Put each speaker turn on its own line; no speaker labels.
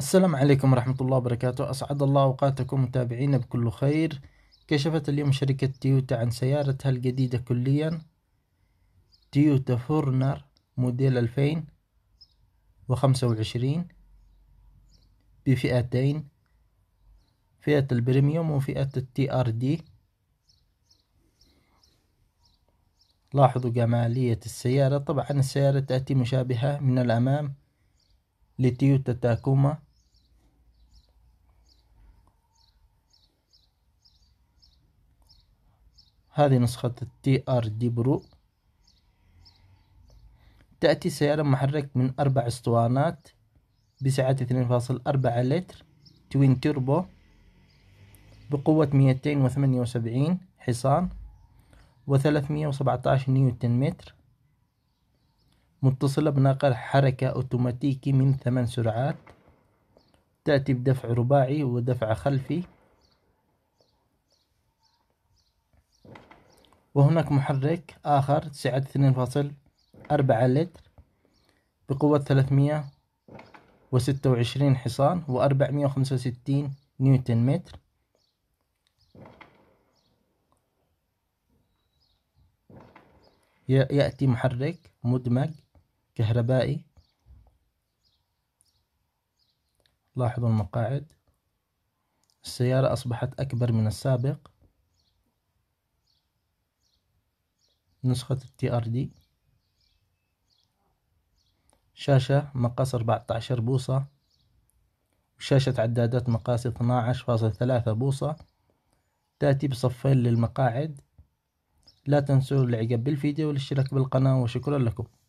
السلام عليكم ورحمة الله وبركاته أسعد الله أوقاتكم متابعينا بكل خير كشفت اليوم شركة تويوتا عن سيارتها الجديدة كليا تويوتا فورنر موديل 2025 بفئتين فئة البريميوم وفئة التي ار دي لاحظوا جمالية السيارة طبعا السيارة تأتي مشابهة من الأمام لتيوتا تاكوما هذه نسخة تي ار دي برو تأتي سيارة محرك من أربع اسطوانات بسعة 2.4 لتر توين تيربو بقوة 278 حصان و317 نيوتن متر متصلة بناقل حركة أوتوماتيكي من ثمان سرعات تأتي بدفع رباعي ودفع خلفي وهناك محرك آخر سعة اثنين فاصل أربعة لتر بقوة ثلاثمية وستة وعشرين حصان وأربعمية وخمسة وستين نيوتن متر يأتي محرك مدمج كهربائي لاحظوا المقاعد السيارة أصبحت أكبر من السابق نسخة التي ار دي شاشة مقاس أربعة عشر بوصة وشاشة عدادات مقاس اثنا عشر فاصل ثلاثة بوصة تأتي بصفين للمقاعد لا تنسوا الاعجاب بالفيديو والاشتراك بالقناة وشكرا لكم